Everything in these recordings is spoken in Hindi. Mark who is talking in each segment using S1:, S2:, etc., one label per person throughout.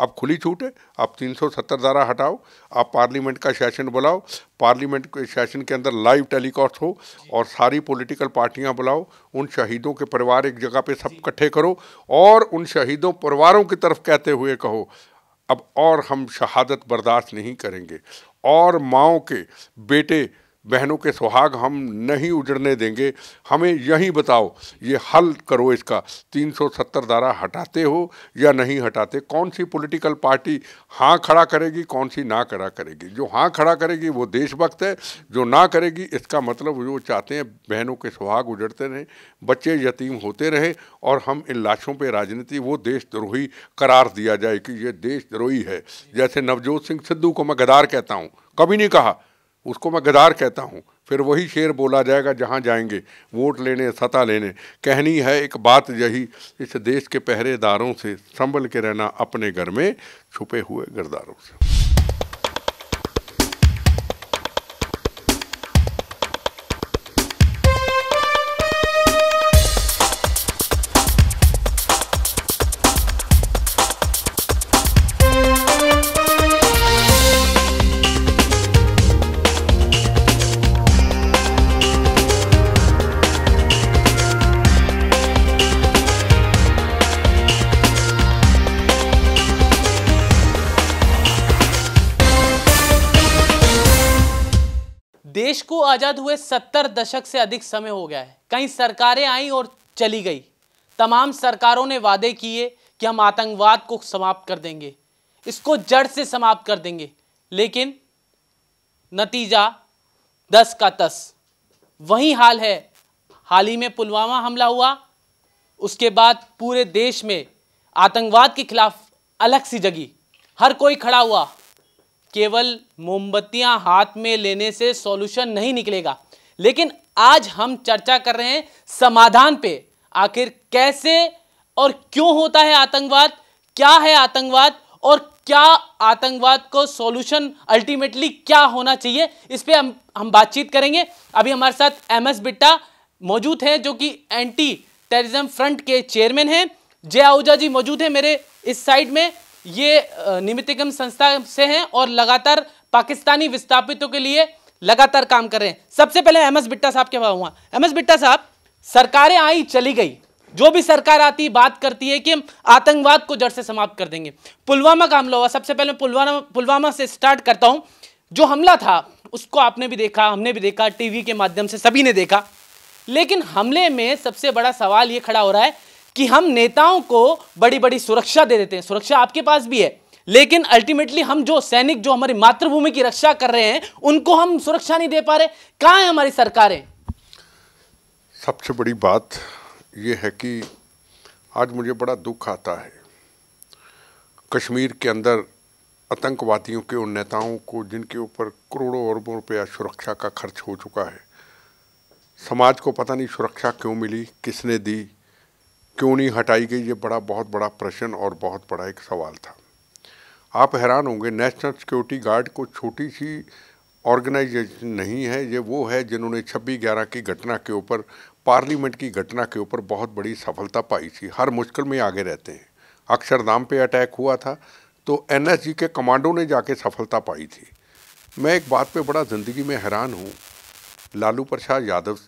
S1: आप खुली छूट है आप 370 धारा हटाओ आप पार्लियामेंट का सेशन बुलाओ पार्लियामेंट के सेशन के अंदर लाइव टेलीकास्ट हो और सारी पॉलिटिकल पार्टियां बुलाओ उन शहीदों के परिवार एक जगह पे सब इकट्ठे करो और उन शहीदों परिवारों की तरफ कहते हुए कहो अब और हम शहादत बर्दाश्त नहीं करेंगे और माओ के बेटे बहनों के सुहाग हम नहीं उजड़ने देंगे हमें यही बताओ ये हल करो इसका 370 धारा हटाते हो या नहीं हटाते कौन सी पॉलिटिकल पार्टी हाँ खड़ा करेगी कौन सी ना खड़ा करेगी जो हाँ खड़ा करेगी वो देशभक्त है जो ना करेगी इसका मतलब वो चाहते हैं बहनों के सुहाग उजड़ते रहें बच्चे यतीम होते रहे और हम इन लाशों पर राजनीति वो देशद्रोही करार दिया जाए कि ये देशद्रोही है जैसे नवजोत सिंह सिद्धू को मैं गदार कहता हूँ कभी नहीं कहा उसको मैं गदार कहता हूँ फिर वही शेर बोला जाएगा जहाँ जाएंगे वोट लेने सता लेने कहनी है एक बात यही इस देश के पहरेदारों से संभल के रहना अपने घर में छुपे हुए गिरदारों से
S2: आज़ाद हुए सत्तर दशक से अधिक समय हो गया है कई सरकारें आई और चली गई तमाम सरकारों ने वादे किए कि हम आतंकवाद को समाप्त कर देंगे इसको जड़ से समाप्त कर देंगे लेकिन नतीजा दस का दस वही हाल है हाल ही में पुलवामा हमला हुआ उसके बाद पूरे देश में आतंकवाद के खिलाफ अलग सी जगी हर कोई खड़ा हुआ केवल मोमबत्तियां हाथ में लेने से सॉल्यूशन नहीं निकलेगा लेकिन आज हम चर्चा कर रहे हैं समाधान पे आखिर कैसे और क्यों होता है आतंकवाद क्या है आतंकवाद और क्या आतंकवाद को सॉल्यूशन अल्टीमेटली क्या होना चाहिए इस पर हम हम बातचीत करेंगे अभी हमारे साथ एम एस बिट्टा मौजूद हैं जो कि एंटी टेररिज्म फ्रंट के चेयरमैन हैं जय आहूजा जी मौजूद हैं मेरे इस साइड में ये निमितिगम संस्था से हैं और लगातार पाकिस्तानी विस्थापितों के लिए लगातार काम कर रहे हैं सबसे पहले एम एस बिट्टा साहब के हुआ एम एस बिट्टा साहब सरकारें आई चली गई जो भी सरकार आती बात करती है कि हम आतंकवाद को जड़ से समाप्त कर देंगे पुलवामा का हमला हुआ सबसे पहले पुलवामा पुलवामा से स्टार्ट करता हूं जो हमला था उसको आपने भी देखा हमने भी देखा टीवी के माध्यम से सभी ने देखा लेकिन हमले में सबसे बड़ा सवाल ये खड़ा हो रहा है कि हम नेताओं को बड़ी बड़ी सुरक्षा दे देते हैं सुरक्षा आपके पास भी है लेकिन अल्टीमेटली हम जो सैनिक जो हमारी मातृभूमि की रक्षा कर रहे हैं उनको हम सुरक्षा नहीं दे पा रहे कहाँ है हमारी सरकारें
S1: सबसे बड़ी बात यह है कि आज मुझे बड़ा दुख आता है कश्मीर के अंदर आतंकवादियों के उन नेताओं को जिनके ऊपर करोड़ों अरबों रुपया सुरक्षा का खर्च हो चुका है समाज को पता नहीं सुरक्षा क्यों मिली किसने दी क्यों नहीं हटाई गई ये बड़ा बहुत बड़ा प्रश्न और बहुत बड़ा एक सवाल था आप हैरान होंगे नेशनल सिक्योरिटी गार्ड को छोटी सी ऑर्गेनाइजेशन नहीं है ये वो है जिन्होंने छब्बीस ग्यारह की घटना के ऊपर पार्लियामेंट की घटना के ऊपर बहुत बड़ी सफलता पाई थी हर मुश्किल में आगे रहते हैं अक्षरधाम पे अटैक हुआ था तो एनएसजी के कमांडो ने जाके सफलता पाई थी मैं एक बात पे बड़ा ज़िंदगी में हैरान हूँ लालू प्रसाद यादव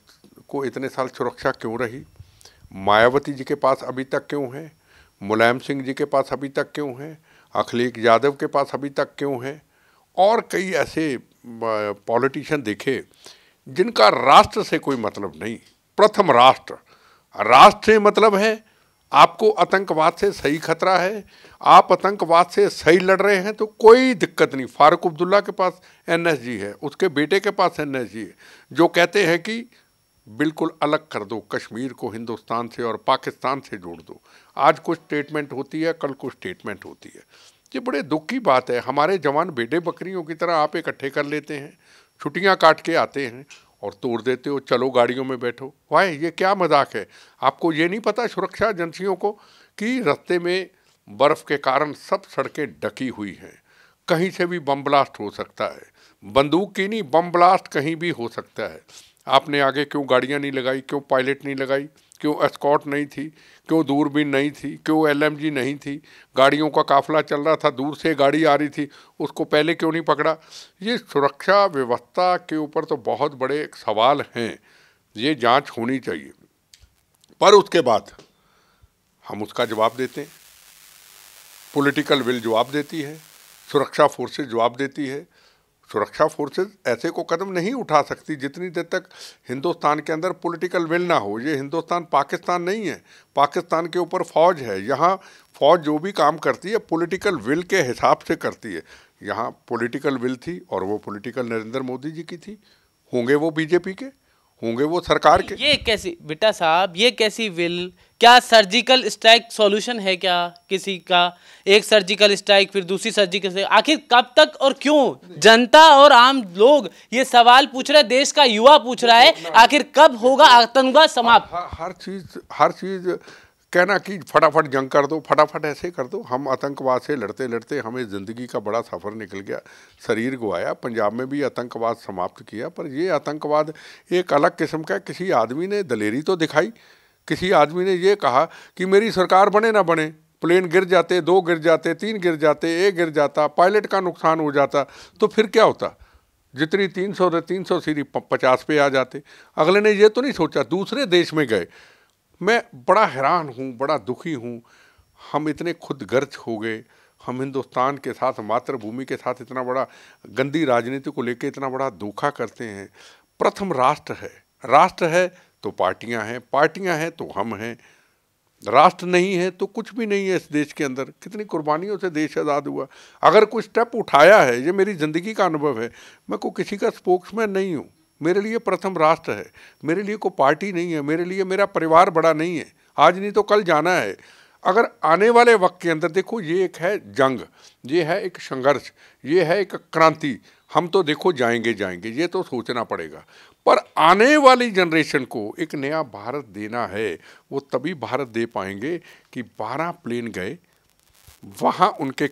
S1: को इतने साल सुरक्षा क्यों रही मायावती जी के पास अभी तक क्यों हैं मुलायम सिंह जी के पास अभी तक क्यों हैं अखिलेश यादव के पास अभी तक क्यों हैं और कई ऐसे पॉलिटिशियन देखे जिनका राष्ट्र से कोई मतलब नहीं प्रथम राष्ट्र राष्ट्र से मतलब है आपको आतंकवाद से सही खतरा है आप आतंकवाद से सही लड़ रहे हैं तो कोई दिक्कत नहीं फारूक अब्दुल्ला के पास एनएसजी है उसके बेटे के पास एनएसजी है जो कहते हैं कि बिल्कुल अलग कर दो कश्मीर को हिंदुस्तान से और पाकिस्तान से जोड़ दो आज कुछ स्टेटमेंट होती है कल कुछ स्टेटमेंट होती है ये बड़े दुख की बात है हमारे जवान बेटे बकरियों की तरह आप इकट्ठे कर लेते हैं छुट्टियाँ काट के आते हैं और तोड़ देते हो चलो गाड़ियों में बैठो वाह ये क्या मजाक है आपको ये नहीं पता सुरक्षा एजेंसियों को कि रस्ते में बर्फ़ के कारण सब सड़कें डकी हुई हैं कहीं से भी बम ब्लास्ट हो सकता है बंदूक की नहीं बम ब्लास्ट कहीं भी हो सकता है आपने आगे क्यों गाड़ियाँ नहीं लगाई क्यों पायलट नहीं लगाई क्यों एस्कॉट नहीं थी क्यों दूरबीन नहीं थी क्यों एलएमजी नहीं थी गाड़ियों का काफिला चल रहा था दूर से गाड़ी आ रही थी उसको पहले क्यों नहीं पकड़ा ये सुरक्षा व्यवस्था के ऊपर तो बहुत बड़े सवाल हैं ये जांच होनी चाहिए पर उसके बाद हम उसका जवाब देते हैं पोलिटिकल विल जवाब देती है सुरक्षा फोर्सेज जवाब देती है सुरक्षा फोर्सेज ऐसे को कदम नहीं उठा सकती जितनी देर तक हिंदुस्तान के अंदर पॉलिटिकल विल ना हो ये हिंदुस्तान पाकिस्तान नहीं है पाकिस्तान के ऊपर फौज है यहाँ फौज जो भी काम करती है पॉलिटिकल विल के हिसाब से करती है यहाँ पॉलिटिकल विल थी और वो पॉलिटिकल नरेंद्र मोदी जी की थी होंगे वो बीजेपी के होंगे वो सरकार के
S2: ये कैसी बेटा साहब ये कैसी विल क्या सर्जिकल स्ट्राइक सॉल्यूशन है क्या किसी का एक सर्जिकल स्ट्राइक फिर दूसरी सर्जिकल आखिर कब तक और क्यों जनता और आम लोग ये सवाल पूछ रहे देश का युवा पूछ रहा है आखिर कब होगा आतंकवाद समाप्त हाँ,
S1: हर चीज हर चीज कहना कि फटाफट जंग कर दो फटाफट ऐसे कर दो हम आतंकवाद से लड़ते लड़ते हमें ज़िंदगी का बड़ा सफ़र निकल गया शरीर गुआया पंजाब में भी आतंकवाद समाप्त किया पर ये आतंकवाद एक अलग किस्म का किसी आदमी ने दलेरी तो दिखाई किसी आदमी ने ये कहा कि मेरी सरकार बने ना बने प्लेन गिर जाते दो गिर जाते तीन गिर जाते एक गिर जाता पायलट का नुकसान हो जाता तो फिर क्या होता जितनी तीन सौ तीन सौ सीरी पचास पे आ जाते अगले ने ये तो नहीं सोचा दूसरे देश में गए मैं बड़ा हैरान हूँ बड़ा दुखी हूँ हम इतने खुद गर्ज हो गए हम हिंदुस्तान के साथ मातृभूमि के साथ इतना बड़ा गंदी राजनीति को लेकर इतना बड़ा धोखा करते हैं प्रथम राष्ट्र है राष्ट्र है तो पार्टियां हैं पार्टियां हैं तो हम हैं राष्ट्र नहीं है तो कुछ भी नहीं है इस देश के अंदर कितनी कुर्बानियों से देश आज़ाद हुआ अगर कोई स्टेप उठाया है ये मेरी ज़िंदगी का अनुभव है मैं को किसी का स्पोक्समैन नहीं हूँ मेरे लिए प्रथम राष्ट्र है मेरे लिए कोई पार्टी नहीं है मेरे लिए मेरा परिवार बड़ा नहीं है आज नहीं तो कल जाना है अगर आने वाले वक्त के अंदर देखो ये एक है जंग ये है एक संघर्ष ये है एक क्रांति हम तो देखो जाएंगे जाएंगे ये तो सोचना पड़ेगा पर आने वाली जनरेशन को एक नया भारत देना है वो तभी भारत दे पाएंगे कि बारह प्लेन गए वहाँ उनके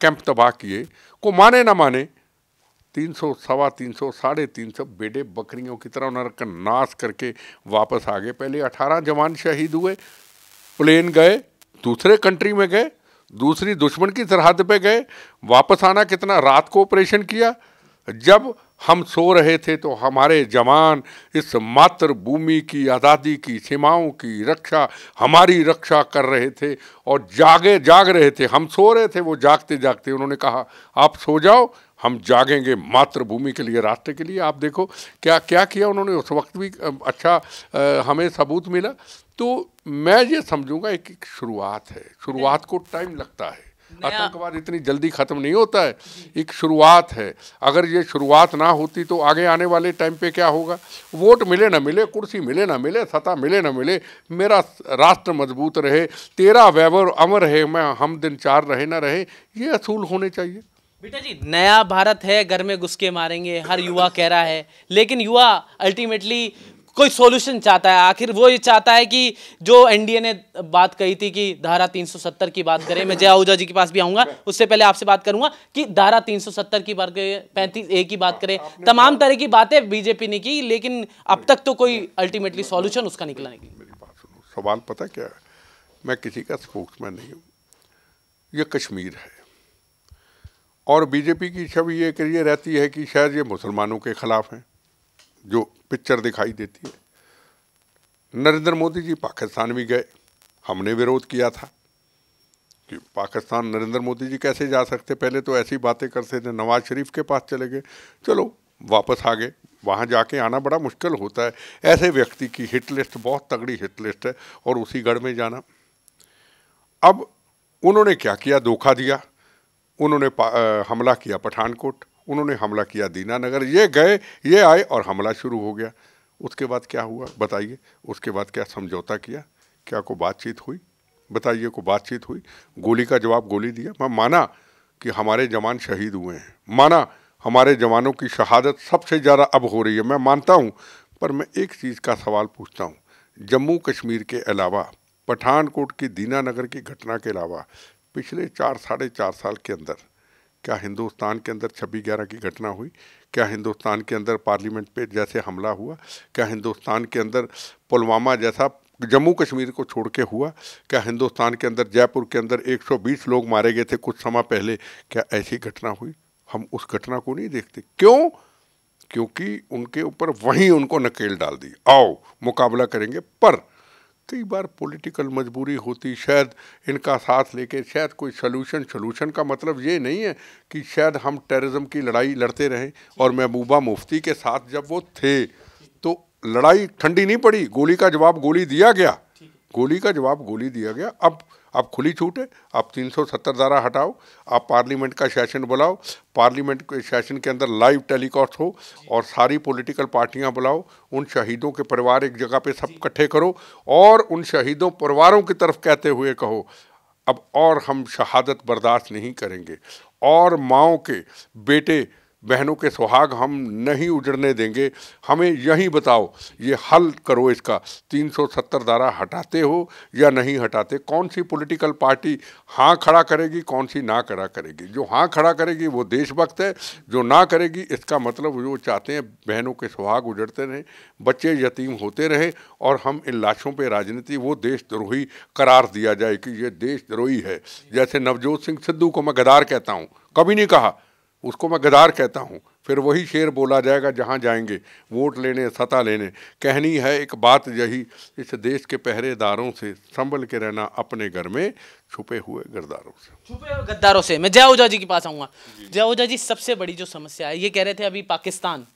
S1: कैंप तबाह किए को माने ना माने तीन सौ सवा तीन सौ साढ़े तीन सौ बेटे बकरियों की तरह उन्होंने नाश करके वापस आ गए पहले अठारह जवान शहीद हुए प्लेन गए दूसरे कंट्री में गए दूसरी दुश्मन की सरहद पे गए वापस आना कितना रात को ऑपरेशन किया जब हम सो रहे थे तो हमारे जवान इस मातृभूमि की आज़ादी की सीमाओं की रक्षा हमारी रक्षा कर रहे थे और जागे जाग रहे थे हम सो रहे थे वो जागते जागते उन्होंने कहा आप सो जाओ हम जागेंगे मातृभूमि के लिए राष्ट्र के लिए आप देखो क्या क्या किया उन्होंने उस वक्त भी अच्छा हमें सबूत मिला तो मैं ये समझूंगा एक एक शुरुआत है शुरुआत को टाइम लगता है आतंकवाद इतनी जल्दी ख़त्म नहीं होता है एक शुरुआत है अगर ये शुरुआत ना होती तो आगे आने वाले टाइम पे क्या होगा वोट मिले ना मिले कुर्सी मिले ना मिले सता मिले ना मिले मेरा राष्ट्र मजबूत रहे तेरा वैभव अमर रहे मैं हम दिन चार रहे ना रहे ये असूल होने चाहिए
S2: बेटा जी नया भारत है घर में घुस के मारेंगे हर युवा कह रहा है लेकिन युवा अल्टीमेटली कोई सॉल्यूशन चाहता है आखिर वो ये चाहता है कि जो एनडीए ने बात कही थी कि धारा 370 की बात करें मैं जया आहूजा जी के पास भी आऊंगा उससे पहले आपसे बात करूंगा कि धारा 370 की बात करें पैंतीस ए की बात करें तमाम तरह की बातें बीजेपी ने की लेकिन अब तक तो कोई अल्टीमेटली सोल्यूशन उसका निकला नहीं
S1: सवाल पता क्या है मैं किसी का स्पोक्समैन नहीं हूँ ये कश्मीर है और बीजेपी की छवि ये करिए रहती है कि शायद ये मुसलमानों के ख़िलाफ़ हैं जो पिक्चर दिखाई देती है नरेंद्र मोदी जी पाकिस्तान भी गए हमने विरोध किया था कि पाकिस्तान नरेंद्र मोदी जी कैसे जा सकते पहले तो ऐसी बातें करते थे नवाज शरीफ के पास चले गए चलो वापस आ गए वहाँ जाके आना बड़ा मुश्किल होता है ऐसे व्यक्ति की हिट लिस्ट बहुत तगड़ी हिट लिस्ट है और उसी गढ़ में जाना अब उन्होंने क्या किया धोखा दिया उन्होंने हमला किया पठानकोट उन्होंने हमला किया दीनानगर ये गए ये आए और हमला शुरू हो गया उसके बाद क्या हुआ बताइए उसके बाद क्या समझौता किया क्या को बातचीत हुई बताइए को बातचीत हुई गोली का जवाब गोली दिया मैं माना कि हमारे जवान शहीद हुए हैं माना हमारे जवानों की शहादत सबसे ज़्यादा अब हो रही है मैं मानता हूँ पर मैं एक चीज़ का सवाल पूछता हूँ जम्मू कश्मीर के अलावा पठानकोट की दीनानगर की घटना के अलावा पिछले चार साढ़े चार साल के अंदर क्या हिंदुस्तान के अंदर छब्बीस ग्यारह की घटना हुई क्या हिंदुस्तान के अंदर पार्लियामेंट पे जैसे हमला हुआ क्या हिंदुस्तान के अंदर पुलवामा जैसा जम्मू कश्मीर को छोड़ के हुआ क्या हिंदुस्तान के अंदर जयपुर के अंदर 120 लोग मारे गए थे कुछ समय पहले क्या ऐसी घटना हुई हम उस घटना को नहीं देखते क्यों क्योंकि उनके ऊपर वहीं उनको नकेल डाल दी आओ मुकाबला करेंगे पर कई बार पॉलिटिकल मजबूरी होती शायद इनका साथ लेके शायद कोई सलूशन सलूशन का मतलब ये नहीं है कि शायद हम टेररिज्म की लड़ाई लड़ते रहें और महबूबा मुफ्ती के साथ जब वो थे तो लड़ाई ठंडी नहीं पड़ी गोली का जवाब गोली दिया गया गोली का जवाब गोली दिया गया अब अब खुली छूट है आप 370 धारा हटाओ आप पार्लियामेंट का सेशन बुलाओ पार्लियामेंट के सेशन के अंदर लाइव टेलीकास्ट हो और सारी पॉलिटिकल पार्टियां बुलाओ उन शहीदों के परिवार एक जगह पे सब इकट्ठे करो और उन शहीदों परिवारों की तरफ कहते हुए कहो अब और हम शहादत बर्दाश्त नहीं करेंगे और माओ के बेटे बहनों के सुहाग हम नहीं उजड़ने देंगे हमें यही बताओ ये हल करो इसका 370 धारा हटाते हो या नहीं हटाते कौन सी पॉलिटिकल पार्टी हाँ खड़ा करेगी कौन सी ना खड़ा करेगी जो हाँ खड़ा करेगी वो देशभक्त है जो ना करेगी इसका मतलब वो चाहते हैं बहनों के सुहाग उजड़ते रहें बच्चे यतीम होते रहे और हम इन लाशों पर राजनीति वो देशद्रोही करार दिया जाए कि ये देशद्रोही है जैसे नवजोत सिंह सिद्धू को मैं गदार कहता हूँ कभी नहीं कहा उसको मैं गदार कहता हूँ फिर वही शेर बोला जाएगा जहाँ जाएंगे वोट लेने सता लेने कहनी है एक बात यही इस देश के पहरेदारों से संभल के रहना अपने घर में छुपे हुए गद्दारों से
S2: छुपे हुए गद्दारों से मैं जय ओझा जी के पास आऊँगा जय ओझा जी सबसे बड़ी जो समस्या है ये कह रहे थे अभी पाकिस्तान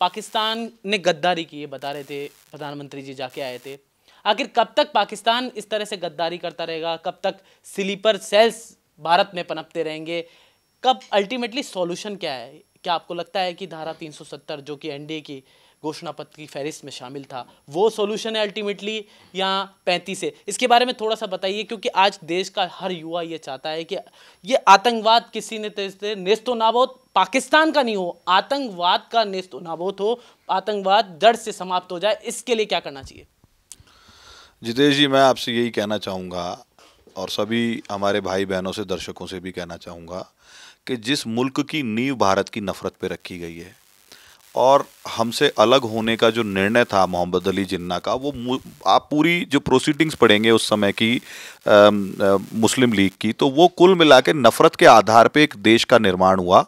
S2: पाकिस्तान ने गद्दारी की ये बता रहे थे प्रधानमंत्री जी जाके आए थे आखिर कब तक पाकिस्तान इस तरह से गद्दारी करता रहेगा कब तक स्लीपर सेल्स भारत में पनपते रहेंगे कब अल्टीमेटली सॉल्यूशन क्या है क्या आपको लगता है कि धारा 370 जो कि एनडीए की घोषणा पत्र की फहरिस्त में शामिल था वो सोल्यूशन है अल्टीमेटली या पैंतीस है इसके बारे में थोड़ा सा बताइए क्योंकि आज देश का हर युवा ये चाहता है कि ये आतंकवाद किसी ने नेस्तो नाबोत पाकिस्तान का नहीं हो आतंकवाद का नेस्तो नाबोत हो आतंकवाद जड़ से समाप्त हो जाए इसके लिए क्या करना चाहिए
S3: जितेश जी मैं आपसे यही कहना चाहूँगा और सभी हमारे भाई बहनों से दर्शकों से भी कहना चाहूँगा कि जिस मुल्क की नींव भारत की नफ़रत पे रखी गई है और हमसे अलग होने का जो निर्णय था मोहम्मद अली जिन्ना का वो आप पूरी जो प्रोसीडिंग्स पढ़ेंगे उस समय की आ, आ, मुस्लिम लीग की तो वो कुल मिला के नफ़रत के आधार पे एक देश का निर्माण हुआ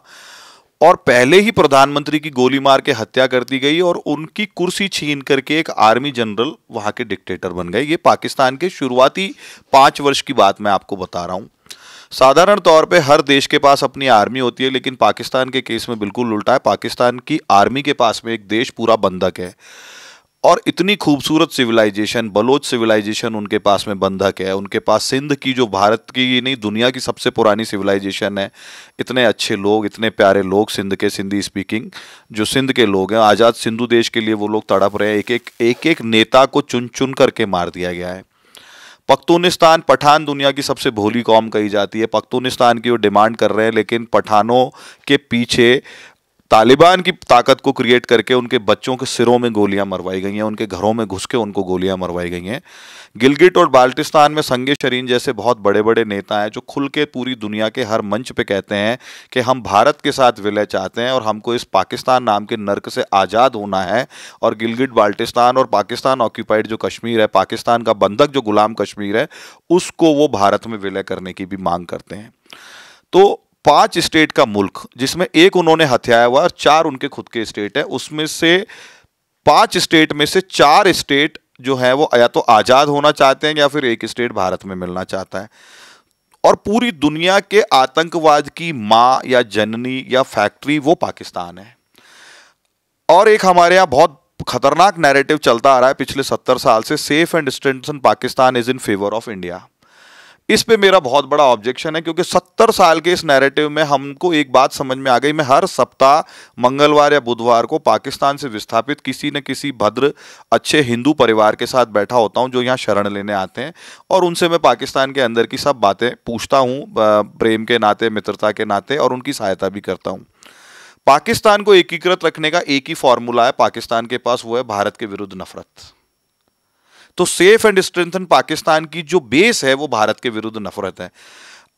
S3: और पहले ही प्रधानमंत्री की गोली मार के हत्या कर दी गई और उनकी कुर्सी छीन करके एक आर्मी जनरल वहाँ के डिक्टेटर बन गए ये पाकिस्तान के शुरुआती पाँच वर्ष की बात मैं आपको बता रहा हूँ साधारण तौर पे हर देश के पास अपनी आर्मी होती है लेकिन पाकिस्तान के केस में बिल्कुल उल्टा है पाकिस्तान की आर्मी के पास में एक देश पूरा बंधक है और इतनी खूबसूरत सिविलाइजेशन बलोच सिविलाइजेशन उनके पास में बंधक है उनके पास सिंध की जो भारत की नहीं दुनिया की सबसे पुरानी सिविलाइजेशन है इतने अच्छे लोग इतने प्यारे लोग सिंध के सिंधी स्पीकिंग जो सिंध के लोग हैं आज़ाद सिंधु देश के लिए वो लोग तड़प रहे हैं एक एक एक एक नेता को चुन चुन करके मार दिया गया है पख्तूनिस्तान पठान दुनिया की सबसे भोली कौम कही जाती है पख्तूनिस्तान की वो डिमांड कर रहे हैं लेकिन पठानों के पीछे तालिबान की ताकत को क्रिएट करके उनके बच्चों के सिरों में गोलियां मरवाई गई हैं उनके घरों में घुस के उनको गोलियां मरवाई गई हैं गिलगिट और बाल्टिस्तान में संगे शरीन जैसे बहुत बड़े बड़े नेता हैं जो खुल के पूरी दुनिया के हर मंच पे कहते हैं कि हम भारत के साथ विलय चाहते हैं और हमको इस पाकिस्तान नाम के नर्क से आज़ाद होना है और गिलगिट बाल्टिस्तान और पाकिस्तान ऑक्यूपाइड जो कश्मीर है पाकिस्तान का बंधक जो गुलाम कश्मीर है उसको वो भारत में विलय करने की भी मांग करते हैं तो पांच स्टेट का मुल्क जिसमें एक उन्होंने हथियाया हुआ और चार उनके खुद के स्टेट है उसमें से पांच स्टेट में से चार स्टेट जो है वो या तो आज़ाद होना चाहते हैं या फिर एक स्टेट भारत में मिलना चाहता है और पूरी दुनिया के आतंकवाद की मां या जननी या फैक्ट्री वो पाकिस्तान है और एक हमारे यहां बहुत खतरनाक नैरेटिव चलता आ रहा है पिछले सत्तर साल से safe and strengthen Pakistan is in favour of India इस पे मेरा बहुत बड़ा ऑब्जेक्शन है क्योंकि सत्तर साल के इस नैरेटिव में हमको एक बात समझ में आ गई मैं हर सप्ताह मंगलवार या बुधवार को पाकिस्तान से विस्थापित किसी न किसी भद्र अच्छे हिंदू परिवार के साथ बैठा होता हूँ जो यहाँ शरण लेने आते हैं और उनसे मैं पाकिस्तान के अंदर की सब बातें पूछता हूँ प्रेम के नाते मित्रता के नाते और उनकी सहायता भी करता हूँ पाकिस्तान को एकीकृत रखने का एक ही फॉर्मूला है पाकिस्तान के पास वो है भारत के विरुद्ध नफरत तो सेफ एंड स्ट्रेंथन पाकिस्तान की जो बेस है वो भारत के विरुद्ध नफरत है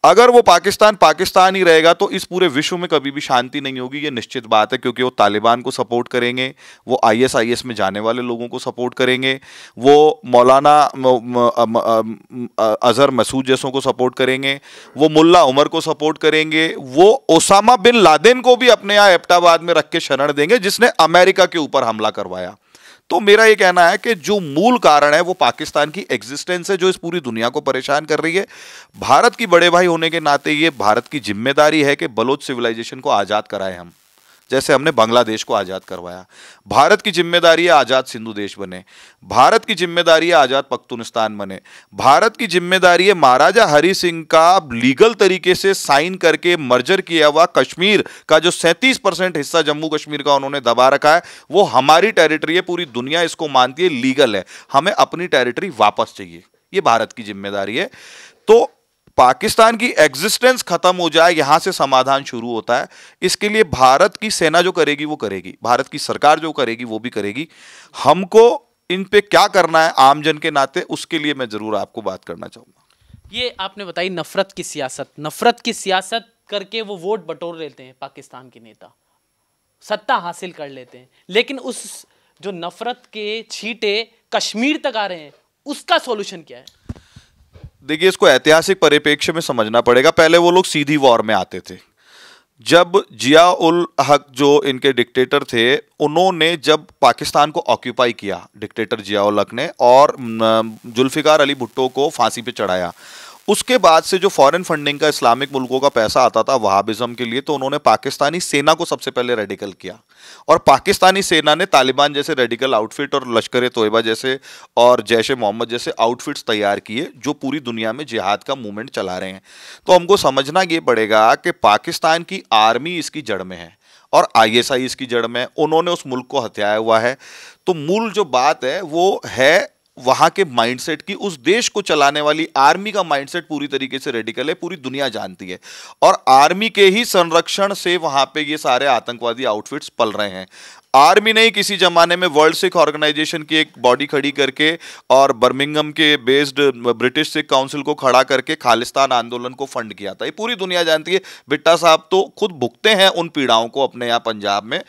S3: अगर वो पाकिस्तान पाकिस्तान ही रहेगा तो इस पूरे विश्व में कभी भी शांति नहीं होगी ये निश्चित बात है क्योंकि वो तालिबान को सपोर्ट करेंगे वो आईएसआईएस में जाने वाले लोगों को सपोर्ट करेंगे वो मौलाना अजहर मसूद जैसों को सपोर्ट करेंगे वो मुल्ला उमर को सपोर्ट करेंगे वो ओसामा बिन लादेन को भी अपने यहाँ एबटाबाद में रख के शरण देंगे जिसने अमेरिका के ऊपर हमला करवाया तो मेरा ये कहना है कि जो मूल कारण है वो पाकिस्तान की एग्जिस्टेंस है जो इस पूरी दुनिया को परेशान कर रही है भारत की बड़े भाई होने के नाते ये भारत की जिम्मेदारी है कि बलोच सिविलाइजेशन को आज़ाद कराएं हम जैसे हमने बांग्लादेश को आज़ाद करवाया भारत की जिम्मेदारी है आज़ाद सिंधु देश बने भारत की जिम्मेदारी है आज़ाद पख्तुनिस्तान बने भारत की जिम्मेदारी है महाराजा हरि सिंह का लीगल तरीके से साइन करके मर्जर किया हुआ कश्मीर का जो सैंतीस परसेंट हिस्सा जम्मू कश्मीर का उन्होंने दबा रखा है वो हमारी टेरिटरी है पूरी दुनिया इसको मानती है लीगल है हमें अपनी टेरिटरी वापस चाहिए ये भारत की जिम्मेदारी है तो पाकिस्तान की एग्जिस्टेंस खत्म हो जाए यहां से समाधान शुरू होता है इसके लिए भारत की सेना जो करेगी वो करेगी भारत की सरकार जो करेगी वो भी करेगी हमको इन पे क्या करना है आमजन के नाते उसके लिए मैं जरूर आपको बात करना चाहूंगा
S2: ये आपने बताई नफरत की सियासत नफरत की सियासत करके वो वोट बटोर लेते हैं पाकिस्तान के नेता सत्ता हासिल कर लेते हैं लेकिन उस जो नफरत के छीटे कश्मीर तक आ रहे हैं उसका सॉल्यूशन क्या है
S3: देखिए इसको ऐतिहासिक परिप्रेक्ष्य में समझना पड़ेगा पहले वो लोग सीधी वॉर में आते थे जब जिया उल हक जो इनके डिक्टेटर थे उन्होंने जब पाकिस्तान को ऑक्यूपाई किया डिक्टेटर जिया उल हक ने और जुल्फ़िकार अली भुट्टो को फांसी पे चढ़ाया उसके बाद से जो फॉरेन फंडिंग का इस्लामिक मुल्कों का पैसा आता था वहाबिज़म के लिए तो उन्होंने पाकिस्तानी सेना को सबसे पहले रेडिकल किया और पाकिस्तानी सेना ने तालिबान जैसे रेडिकल आउटफिट और लश्कर तोयबा जैसे और जैश मोहम्मद जैसे आउटफिट्स तैयार किए जो पूरी दुनिया में जिहाद का मूवमेंट चला रहे हैं तो हमको समझना ये पड़ेगा कि पाकिस्तान की आर्मी इसकी जड़ में है और आईएसआई इसकी जड़ में उन्होंने उस मुल्क को हत्याया हुआ है तो मूल जो बात है वो है वहां के माइंडसेट की उस देश को चलाने वाली आर्मी का माइंडसेट पूरी तरीके से रेडिकल है पूरी दुनिया जानती है और आर्मी के ही संरक्षण से वहां पे ये सारे आतंकवादी आउटफिट्स पल रहे हैं आर्मी ने ही किसी जमाने में वर्ल्ड सिख ऑर्गेनाइजेशन की एक बॉडी खड़ी करके और बर्मिंगम के बेस्ड ब्रिटिश सिख काउंसिल को खड़ा करके खालिस्तान आंदोलन को फंड किया था ये पूरी दुनिया जानती है बिट्टा साहब तो खुद भुगते हैं उन पीड़ाओं को अपने यहाँ पंजाब में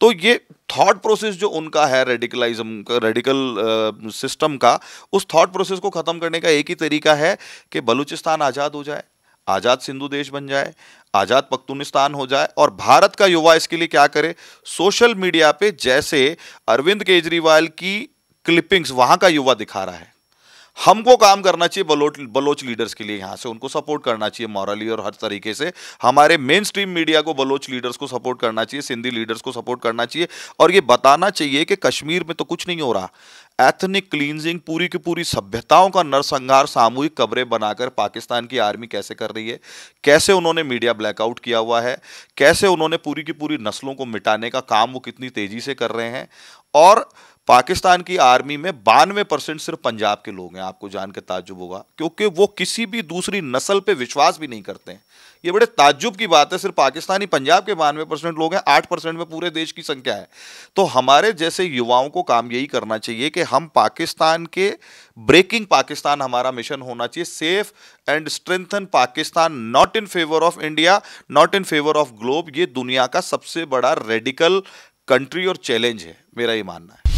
S3: तो ये थॉट प्रोसेस जो उनका है रेडिकलाइज्म का रेडिकल सिस्टम का उस थॉट प्रोसेस को ख़त्म करने का एक ही तरीका है कि बलूचिस्तान आज़ाद हो जाए आज़ाद सिंधु देश बन जाए आज़ाद पख्तूनिस्तान हो जाए और भारत का युवा इसके लिए क्या करे सोशल मीडिया पे जैसे अरविंद केजरीवाल की क्लिपिंग्स वहाँ का युवा दिखा रहा है हमको काम करना चाहिए बलोच बलोच लीडर्स के लिए यहाँ से उनको सपोर्ट करना चाहिए मॉरली और हर तरीके से हमारे मेन स्ट्रीम मीडिया को बलोच लीडर्स को सपोर्ट करना चाहिए सिंधी लीडर्स को सपोर्ट करना चाहिए और ये बताना चाहिए कि कश्मीर में तो कुछ नहीं हो रहा एथनिक क्लींजिंग पूरी की पूरी सभ्यताओं का नरसंहार सामूहिक कब्रें बनाकर पाकिस्तान की आर्मी कैसे कर रही है कैसे उन्होंने मीडिया ब्लैकआउट किया हुआ है कैसे उन्होंने पूरी की पूरी नस्लों को मिटाने का काम वो कितनी तेजी से कर रहे हैं और पाकिस्तान की आर्मी में बानवे परसेंट सिर्फ पंजाब के लोग हैं आपको जान के ताजुब होगा क्योंकि वो किसी भी दूसरी नस्ल पे विश्वास भी नहीं करते हैं ये बड़े ताज्जुब की बात है सिर्फ पाकिस्तानी पंजाब के बानवे परसेंट लोग हैं आठ परसेंट में पूरे देश की संख्या है तो हमारे जैसे युवाओं को काम यही करना चाहिए कि हम पाकिस्तान के ब्रेकिंग पाकिस्तान हमारा मिशन होना चाहिए safe and strengthen Pakistan not in favour of India not in favour of globe ये दुनिया का सबसे बड़ा रेडिकल कंट्री और चैलेंज है मेरा ये मानना है